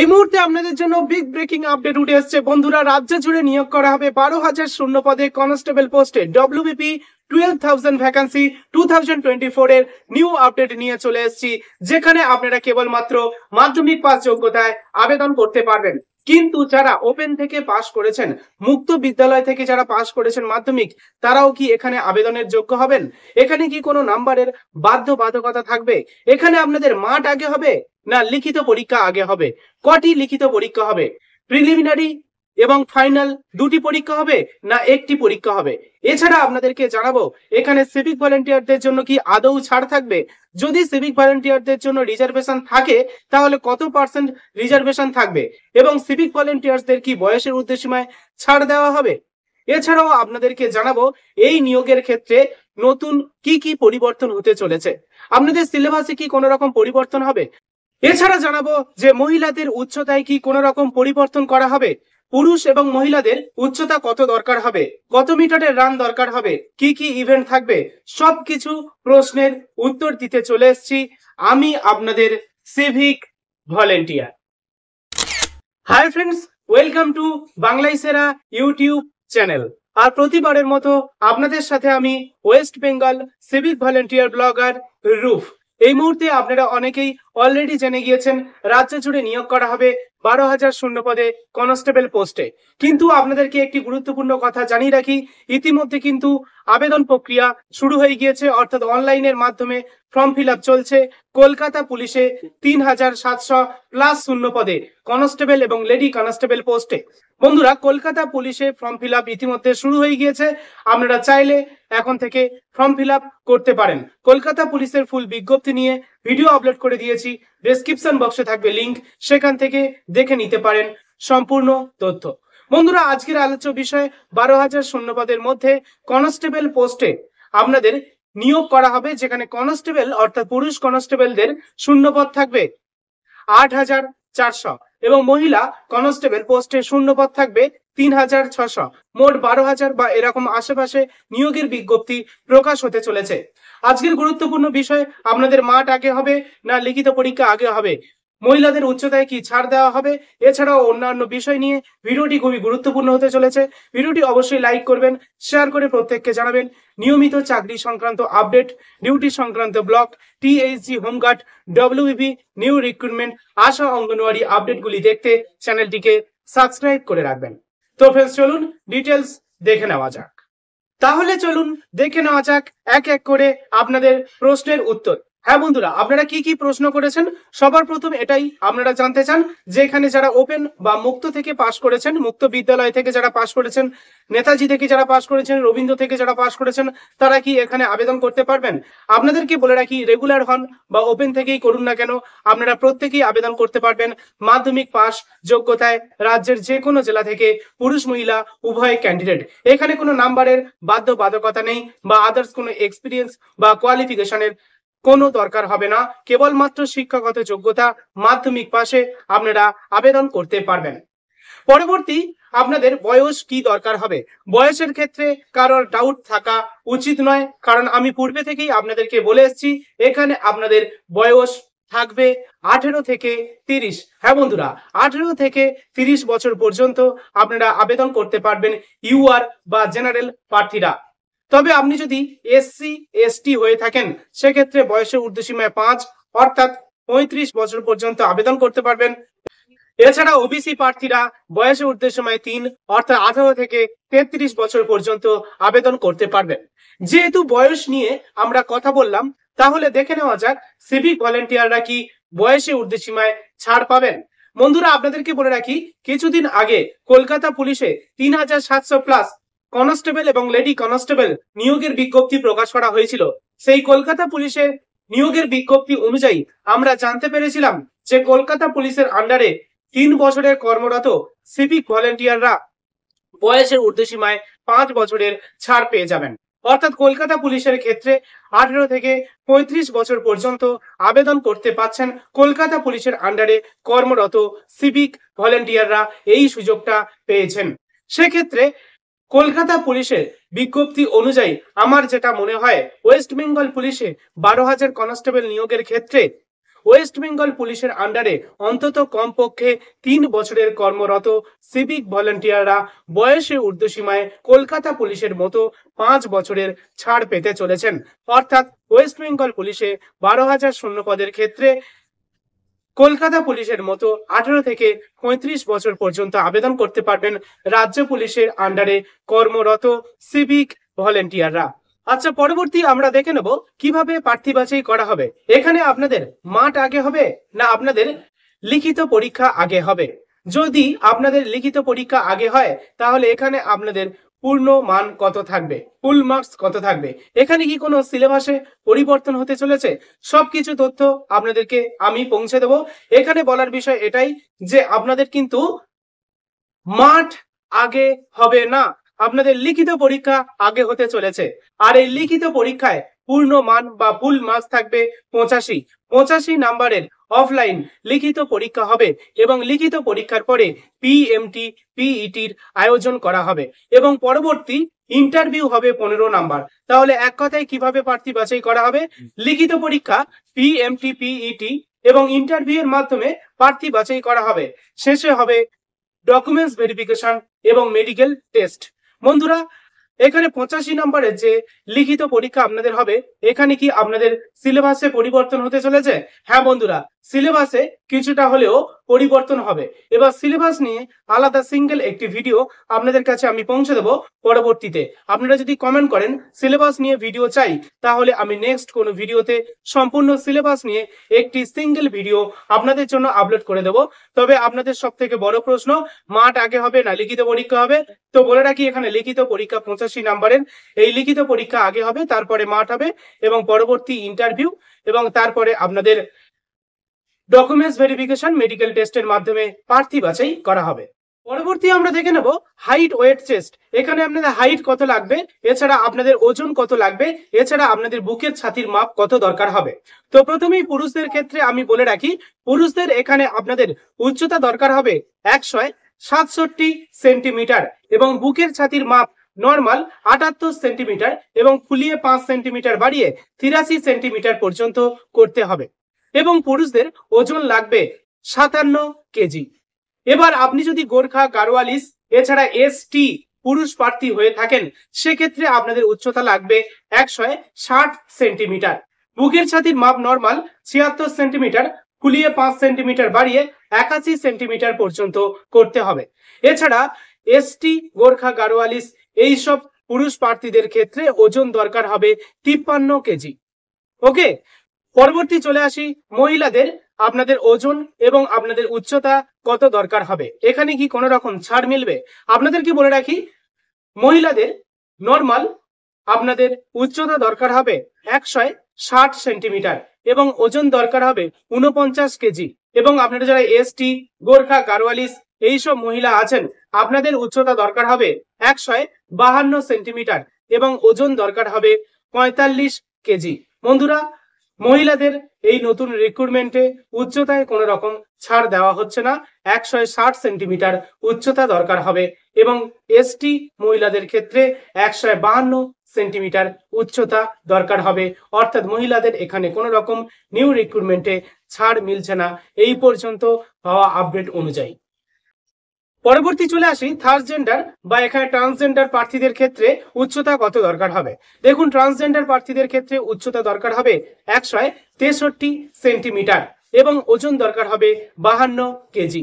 এই মুহূর্তে আপনাদের জন্য বিগ ব্রেকিং আপডেট উঠে এসছে বন্ধুরা রাজ্য জুড়ে নিয়োগ করা হবে বারো হাজার শূন্য পদে কনস্টেবল পোস্টে WBP twelve thousand vacancy two thousand twenty four এর নিউ আপডেট নিয়ে চলে এসেছি যেখানে আপনারা কেবলমাত্র মাধ্যমিক পাস যোগ্যতায় আবেদন করতে পারবেন কিন্তু যারা ওপেন থেকে পাশ করেছেন মুক্ত বিদ্যালয় থেকে যারা পাশ করেছেন মাধ্যমিক তারাও কি এখানে আবেদনের যোগ্য হবেন এখানে কি কোনো নাম্বারের বাধ্যবাধকতা থাকবে এখানে আপনাদের মাঠ আগে হবে না লিখিত পরীক্ষা আগে হবে কটি লিখিত পরীক্ষা হবে প্রিলিমিনারি এবং ফাইনাল দুটি পরীক্ষা হবে না একটি পরীক্ষা হবে এছাড়া আপনাদেরকে জানাবো এখানে সিভিক ভলেন্টিয়ারদের জন্য কি আদৌ ছাড় থাকবে যদি সিভিক ভলেন্টিয়ারদের জন্য রিজার্ভেশন থাকে তাহলে কত পার্সেন্ট রিজার্ভেশন থাকবে এবং সিভিক ভলেন্টিয়ারদের কি বয়সের উদ্দেশ্যমায় ছাড় দেওয়া হবে এছাড়াও আপনাদেরকে জানাবো এই নিয়োগের ক্ষেত্রে নতুন কি কি পরিবর্তন হতে চলেছে আপনাদের সিলেবাসে কি কোনো রকম পরিবর্তন হবে এছাড়া জানাবো যে মহিলাদের উচ্চতায় কি কোনো রকম পরিবর্তন করা হবে পুরুষ এবং মহিলাদের উচ্চতা কত দরকার হবে কত মিটারের রান দরকার হবে কি কি ইভেন্ট থাকবে সবকিছু প্রশ্নের উত্তর দিতে চলে এসছি আমি আপনাদের civic volunteer hi friends welcome to বাংলাই সেরা ইউটিউব চ্যানেল আর প্রতিবারের মতো আপনাদের সাথে আমি West Bengal civic volunteer blogger রুফ এই মুহূর্তে আপনারা অনেকেই অলরেডি জেনে গিয়েছেন রাজ্য জুড়ে নিয়োগ করা হবে বারো হাজার শূন্য পদে কনস্টেবল পোস্টে কিন্তু আপনাদেরকে একটি গুরুত্বপূর্ণ কথা জানিয়ে রাখি ইতিমধ্যে কিন্তু আবেদন প্রক্রিয়া শুরু হয়ে গিয়েছে অর্থাৎ অনলাইনের মাধ্যমে ফর্ম ফিল চলছে কলকাতা পুলিশে তিন হাজার সাতশো প্লাস শূন্য পদে কনস্টেবল এবং লেডি কনস্টেবল পোস্টে বন্ধুরা কলকাতা পুলিশে ফর্ম ফিল ইতিমধ্যে শুরু হয়ে গিয়েছে আপনারা চাইলে এখন থেকে ফর্ম ফিল করতে পারেন কলকাতা পুলিশের ফুল বিজ্ঞপ্তি নিয়ে ভিডিও আপলোড করে দিয়েছি ডেসক্রিপশন বক্সে থাকবে লিংক সেখান থেকে দেখে নিতে পারেন সম্পূর্ণ তথ্য বন্ধুরা আজকের আলোচ্য বিষয় বারো হাজার শূন্যপদের মধ্যে কনস্টেবল পোস্টে আপনাদের নিয়োগ করা হবে যেখানে কনস্টেবল অর্থাৎ পুরুষ কনস্টেবলদের শূন্যপদ থাকবে আট হাজার চারশো এবং মহিলা কনস্টেবল পোস্টে শূন্যপদ থাকবে তিন হাজার ছশো মোট বারো হাজার বা এরকম আশেপাশে নিয়োগের বিজ্ঞপ্তি প্রকাশ হতে চলেছে আজকের গুরুত্বপূর্ণ বিষয় আপনাদের মাঠ আগে হবে না লিখিত পরীক্ষা আগে হবে মহিলাদের উচ্চতায় কি ছাড় দেওয়া হবে এছাড়াও অন্যান্য বিষয় নিয়ে ভিডিওটি খুবই গুরুত্বপূর্ণ হতে চলেছে ভিডিওটি অবশ্যই লাইক করবেন শেয়ার করে প্রত্যেককে জানাবেন নিয়মিত চাকরি সংক্রান্ত আপডেট ডিউটি সংক্রান্ত block THG home guard WB new recruitment ASHA anganwadi আপডেটগুলি দেখতে চ্যানেলটিকে সাবস্ক্রাইব করে রাখবেন তো ফ্রেন্ডস চলুন ডিটেলস দেখে নেওয়া যাক তাহলে চলুন দেখে নেওয়া যাক এক এক করে আপনাদের প্রশ্নের উত্তর হ্যাঁ বন্ধুরা আপনারা কি কি প্রশ্ন করেছেন সবার প্রথম এটাই আপনারা জানতে চান যে এখানে যারা ওপেন বা মুক্ত থেকে পাশ করেছেন মুক্ত বিদ্যালয় থেকে যারা পাশ করেছেন নেতাজি থেকে যারা পাশ করেছেন রবীন্দ্র থেকে যারা পাশ করেছেন তারা কি এখানে আবেদন করতে পারবেন আপনাদেরকে বলে রাখি রেগুলার হন বা ওপেন থেকেই করুন না কেন আপনারা প্রত্যেকেই আবেদন করতে পারবেন মাধ্যমিক পাস যোগ্যতায় রাজ্যের যে কোনো জেলা থেকে পুরুষ মহিলা উভয় ক্যান্ডিডেট এখানে কোনো নাম্বারের বাধ্যবাধকতা নেই বা আদার্স কোনো এক্সপিরিয়েন্স বা কোয়ালিফিকেশনের কোনো দরকার হবে না কেবলমাত্র শিক্ষাগত যোগ্যতা মাধ্যমিক পাশে আপনারা আবেদন করতে পারবেন পরবর্তী আপনাদের বয়স কি দরকার হবে বয়সের ক্ষেত্রে কারোর ডাউট থাকা উচিত নয় কারণ আমি পূর্বে থেকেই আপনাদেরকে বলে এসেছি এখানে আপনাদের বয়স থাকবে আঠেরো থেকে তিরিশ হ্যাঁ বন্ধুরা আঠেরো থেকে তিরিশ বছর পর্যন্ত আপনারা আবেদন করতে পারবেন ইউআর বা জেনারেল প্রার্থীরা তবে আপনি যদি এসসি এসটি হয়ে থাকেন সেক্ষেত্রে বয়সের উর্ধ্বসীমায় পাঁচ অর্থাৎ পঁয়ত্রিশ বছর পর্যন্ত আবেদন করতে পারবেন এছাড়া ওবিসি প্রার্থীরা বয়সের ঊর্ধ্বসীমায় তিন অর্থাৎ আঠারো থেকে তেত্রিশ বছর পর্যন্ত আবেদন করতে পারবেন যেহেতু বয়স নিয়ে আমরা কথা বললাম তাহলে দেখে নেওয়া যাক সিভিক ভলেন্টিয়াররা কি বয়সে ঊর্ধ্বসীমায় ছাড় পাবেন বন্ধুরা আপনাদেরকে বলে রাখি কিছুদিন আগে কলকাতা পুলিশে তিন হাজার সাতশো প্লাস কনস্টেবল এবং লেডি কনস্টেবল নিয়োগের বিজ্ঞপ্তি প্রকাশ করা হয়েছিল সেই কলকাতা পুলিশের নিয়োগের বিজ্ঞপ্তি অনুযায়ী আমরা জানতে পেরেছিলাম যে কলকাতা পুলিশের আন্ডারে তিন বছরের কর্মরত সিভিক ভলেন্টিয়াররা বয়সের উর্ধ্বসীমায় পাঁচ বছরের ছাড় পেয়ে যাবেন অর্থাৎ কলকাতা পুলিশের ক্ষেত্রে আঠেরো থেকে পঁয়ত্রিশ বছর পর্যন্ত আবেদন করতে পাচ্ছেন কলকাতা পুলিশের আন্ডারে কর্মরত সিভিক ভলেন্টিয়াররা এই সুযোগটা পেয়েছেন সেক্ষেত্রে কলকাতা পুলিশের বিজ্ঞপ্তি অনুযায়ী আমার যেটা মনে হয় ওয়েস্ট বেঙ্গল পুলিশে বারো হাজার কনস্টেবল নিয়োগের ক্ষেত্রে ওয়েস্ট বেঙ্গল পুলিশের আন্ডারে অন্তত কমপক্ষে তিন বছরের কর্মরত সিভিক ভলেন্টিয়াররা বয়সে ঊর্ধ্বসীমায় কলকাতা পুলিশের মতো পাঁচ বছরের ছাড় পেতে চলেছেন অর্থাৎ ওয়েস্ট বেঙ্গল পুলিশে বারো হাজার শূন্য পদের ক্ষেত্রে কলকাতা পুলিশের মতো আঠারো থেকে পঁয়ত্রিশ বছর পর্যন্ত আবেদন করতে পারবেন রাজ্য পুলিশের আন্ডারে কর্মরত সিভিক ভলেন্টিয়াররা আচ্ছা পরবর্তী আমরা দেখে নেব কিভাবে প্রার্থী বাছাই করা হবে এখানে আপনাদের মাঠ আগে হবে না আপনাদের লিখিত পরীক্ষা আগে হবে যদি আপনাদের লিখিত পরীক্ষা আগে হয় তাহলে এখানে আপনাদের পূর্ণ মান কত থাকবে ফুল মার্কস কত থাকবে এখানে কি কোনো সিলেবাসে পরিবর্তন হতে চলেছে সবকিছু তথ্য আপনাদেরকে আমি পৌঁছে দেব এখানে বলার বিষয় এটাই যে আপনাদের কিন্তু মাঠ আগে হবে না আপনাদের লিখিত পরীক্ষা আগে হতে চলেছে আর এই লিখিত পরীক্ষায় পূর্ণ মান বা ফুল মার্কস থাকবে পঁচাশি পঁচাশি নাম্বারের অফলাইন লিখিত পরীক্ষা হবে এবং লিখিত পরীক্ষার পরে পিএমটি পিইটির e আয়োজন করা হবে এবং পরবর্তী ইন্টারভিউ হবে পনেরো নাম্বার তাহলে এক কথায় কিভাবে প্রার্থী বাছাই করা হবে লিখিত পরীক্ষা পিএমটি পিইটি e এবং ইন্টারভিউ এর মাধ্যমে প্রার্থী বাছাই করা হবে শেষে হবে ডকুমেন্টস ভেরিফিকেশন এবং মেডিকেল টেস্ট বন্ধুরা এখানে পঁচাশি নম্বরের যে লিখিত পরীক্ষা আপনাদের হবে এখানে কি আপনাদের সিলেবাসে পরিবর্তন হতে চলেছে হ্যাঁ বন্ধুরা সিলেবাসে কিছুটা হলেও পরিবর্তন হবে এবার সিলেবাস নিয়ে আলাদা সিঙ্গেল একটি ভিডিও আপনাদের কাছে আমি পৌঁছে দেব পরবর্তীতে আপনারা যদি কমেন্ট করেন সিলেবাস নিয়ে ভিডিও চাই তাহলে আমি নেক্সট কোনো ভিডিওতে সম্পূর্ণ সিলেবাস নিয়ে একটি সিঙ্গেল ভিডিও আপনাদের জন্য আপলোড করে দেব তবে আপনাদের সব থেকে বড় প্রশ্ন মাঠ আগে হবে না লিখিত পরীক্ষা হবে তো বলে রাখি এখানে লিখিত পরীক্ষা পঁচাশি নাম্বারের এই লিখিত পরীক্ষা আগে হবে তারপরে মাঠ হবে এবং পরবর্তী ইন্টারভিউ এবং তারপরে আপনাদের ডকুমেন্টস ভেরিফিকেশন মেডিকেল টেস্টের মাধ্যমে প্রার্থী বাছাই করা হবে পরবর্তী আমরা দেখে নেব হাইট ওয়েট চেস্ট এখানে আপনাদের হাইট কত লাগবে এছাড়া আপনাদের ওজন কত লাগবে এছাড়া আপনাদের বুকের ছাতির মাপ কত দরকার হবে তো প্রথমেই পুরুষদের ক্ষেত্রে আমি বলে রাখি পুরুষদের এখানে আপনাদের উচ্চতা দরকার হবে একশো সাতষট্টি সেন্টিমিটার এবং বুকের ছাতির মাপ নর্মাল আটাত্তর সেন্টিমিটার এবং ফুলিয়ে পাঁচ সেন্টিমিটার বাড়িয়ে তিরাশি সেন্টিমিটার পর্যন্ত করতে হবে এবং পুরুষদের ওজন লাগবে সাতান্ন কেজি এবার আপনি যদি গোর্খা গারোয়ালিস এছাড়া এসটি পুরুষ প্রার্থী হয়ে থাকেন সেক্ষেত্রে আপনাদের উচ্চতা লাগবে একশো ষাট সেন্টিমিটার বুকের ছাতির মাপ নর্মাল ছিয়াত্তর সেন্টিমিটার কুলিয়ে পাঁচ সেন্টিমিটার বাড়িয়ে একাশি সেন্টিমিটার পর্যন্ত করতে হবে এছাড়া এসটি গোর্খা গারোয়ালিস এইসব পুরুষ প্রার্থীদের ক্ষেত্রে ওজন দরকার হবে তিপ্পান্ন কেজি ওকে পরবর্তী চলে আসি মহিলাদের আপনাদের ওজন এবং আপনাদের উচ্চতা কত দরকার হবে এখানে কি কোনো রকম ছাড় মিলবে আপনাদের কি বলে রাখি মহিলাদের নর্মাল আপনাদের উচ্চতা দরকার হবে একশয় ষাট সেন্টিমিটার এবং ওজন দরকার হবে উনপঞ্চাশ কেজি এবং আপনারা যারা এসটি গোর্খা গারোয়ালিস এইসব মহিলা আছেন আপনাদের উচ্চতা দরকার হবে একশয় বাহান্ন সেন্টিমিটার এবং ওজন দরকার হবে পঁয়তাল্লিশ কেজি বন্ধুরা মহিলাদের এই নতুন রিক্রুটমেন্টে উচ্চতায় কোনো রকম ছাড় দেওয়া হচ্ছে না একশো ষাট সেন্টিমিটার উচ্চতা দরকার হবে এবং এসটি মহিলাদের ক্ষেত্রে একশো বাহান্ন সেন্টিমিটার উচ্চতা দরকার হবে অর্থাৎ মহিলাদের এখানে কোনো রকম নিউ রিক্রুটমেন্টে ছাড় মিলছে না এই পর্যন্ত হওয়া আপডেট অনুযায়ী পরবর্তী চলে আসি জেন্ডার বা এখানে ট্রান্সজেন্ডার প্রার্থীদের ক্ষেত্রে উচ্চতা কত দরকার হবে দেখুন ট্রান্সজেন্ডার প্রার্থীদের ক্ষেত্রে উচ্চতা দরকার হবে একশয় তেষট্টি সেন্টিমিটার এবং ওজন দরকার হবে বাহান্ন কেজি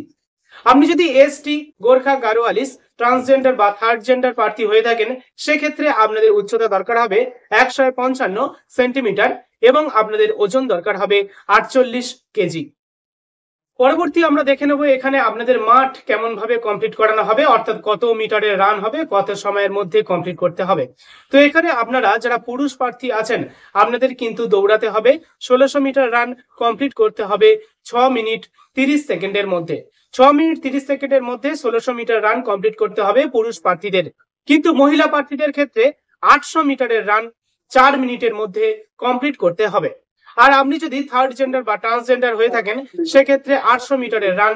আপনি যদি S T Gorkha Garhwalis transgender বা থার্ড জেন্ডার প্রার্থী হয়ে থাকেন সেক্ষেত্রে আপনাদের উচ্চতা দরকার হবে একশয় পঞ্চান্ন সেন্টিমিটার এবং আপনাদের ওজন দরকার হবে আটচল্লিশ কেজি পরবর্তী আমরা দেখে নেব এখানে আপনাদের মাঠ কেমন ভাবে কমপ্লিট করানো হবে অর্থাৎ কত মিটারের রান হবে কত সময়ের মধ্যে কমপ্লিট করতে হবে তো এখানে আপনারা যারা পুরুষ প্রার্থী আছেন আপনাদের কিন্তু দৌড়াতে হবে ষোলোশো মিটার রান কমপ্লিট করতে হবে ছ মিনিট তিরিশ সেকেন্ডের মধ্যে ছ মিনিট তিরিশ সেকেন্ডের মধ্যে ষোলোশো মিটার রান কমপ্লিট করতে হবে পুরুষ প্রার্থীদের কিন্তু মহিলা প্রার্থীদের ক্ষেত্রে আটশো মিটারের রান চার মিনিটের মধ্যে কমপ্লিট করতে হবে আর আপনি যদি থার্ড জেন্ডার বা ট্রান্সজেন্ডার হয়ে থাকেন সেক্ষেত্রে আটশো মিটারের রান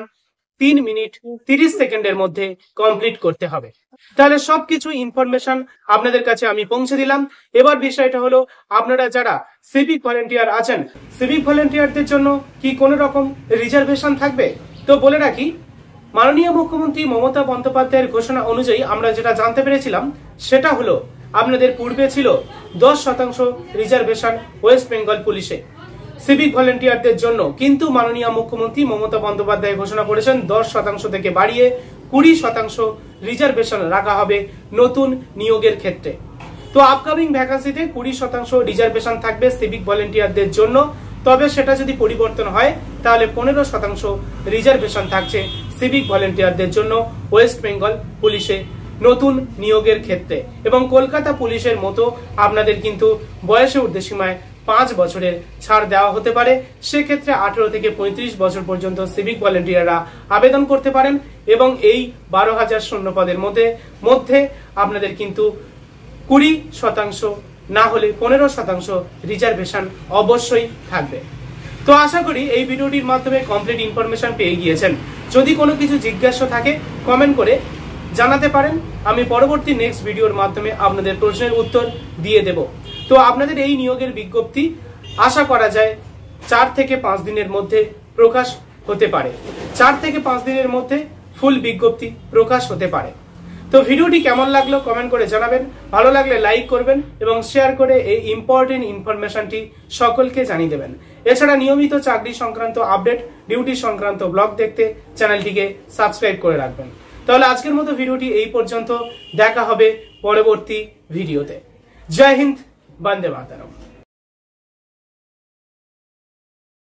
তিন মিনিট তিরিশ সেকেন্ডের মধ্যে কমপ্লিট করতে হবে তাহলে সবকিছু ইনফরমেশন আপনাদের কাছে আমি পৌঁছে দিলাম এবার বিষয়টা হলো আপনারা যারা সিভিক ভলেন্টিয়ার আছেন সিভিক ভলেন্টিয়ারদের জন্য কি কোনো রকম রিজার্ভেশন থাকবে তো বলে রাখি মাননীয় মুখ্যমন্ত্রী মমতা বন্দ্যোপাধ্যায়ের ঘোষণা অনুযায়ী আমরা যেটা জানতে পেরেছিলাম সেটা হলো আপনাদের পূর্বে ছিল দশ শতাংশ রিজার্ভেশন ওয়েস্ট বেঙ্গল পুলিশে সিভিক ভলেন্টিয়ারদের জন্য কিন্তু মাননীয় মুখ্যমন্ত্রী মমতা বন্দ্যোপাধ্যায় ঘোষণা করেছেন দশ শতাংশ থেকে বাড়িয়ে কুড়ি শতাংশ রিজার্ভেশন রাখা হবে নতুন নিয়োগের ক্ষেত্রে তো আপকামিং ভ্যাকান্সিতে কুড়ি শতাংশ রিজার্ভেশন থাকবে সিভিক ভলেন্টিয়ারদের জন্য তবে সেটা যদি পরিবর্তন হয় তাহলে পনেরো শতাংশ রিজার্ভেশন থাকছে সিভিক ভলেন্টিয়ারদের জন্য ওয়েস্ট বেঙ্গল পুলিশে নতুন নিয়োগের ক্ষেত্রে এবং কলকাতা পুলিশের মতো আপনাদের কিন্তু বয়সে ঊর্ধ্বসীমায় পাঁচ বছরের ছাড় দেওয়া হতে পারে সেক্ষেত্রে আঠেরো থেকে পঁয়ত্রিশ বছর পর্যন্ত সিভিক ভলেন্টিয়াররা আবেদন করতে পারেন এবং এই বারো হাজার শূন্য পদের মধ্যে মধ্যে আপনাদের কিন্তু কুড়ি শতাংশ না হলে পনেরো শতাংশ রিজার্ভেশন অবশ্যই থাকবে তো আশা করি এই ভিডিওটির মাধ্যমে কমপ্লিট ইনফরমেশন পেয়ে গিয়েছেন যদি কোনো কিছু জিজ্ঞাসা থাকে কমেন্ট করে জানাতে পারেন আমি পরবর্তী নেক্সট ভিডিওর মাধ্যমে আপনাদের প্রশ্নের উত্তর দিয়ে দেবো তো আপনাদের এই নিয়োগের বিজ্ঞপ্তি আশা করা যায় চার থেকে পাঁচ দিনের মধ্যে প্রকাশ হতে পারে চার থেকে পাঁচ দিনের মধ্যে ফুল বিজ্ঞপ্তি প্রকাশ হতে পারে তো ভিডিওটি কেমন লাগলো কমেন্ট করে জানাবেন ভালো লাগলে লাইক করবেন এবং শেয়ার করে এই ইম্পর্টেন্ট ইনফরমেশনটি সকলকে জানিয়ে দেবেন এছাড়া নিয়মিত চাকরি সংক্রান্ত আপডেট ডিউটি সংক্রান্ত ব্লগ দেখতে চ্যানেলটিকে সাবস্ক্রাইব করে রাখবেন তাহলে আজকের মতো ভিডিওটি এই পর্যন্ত দেখা হবে পরবর্তী ভিডিওতে জয় হিন্দ वंदे मातरम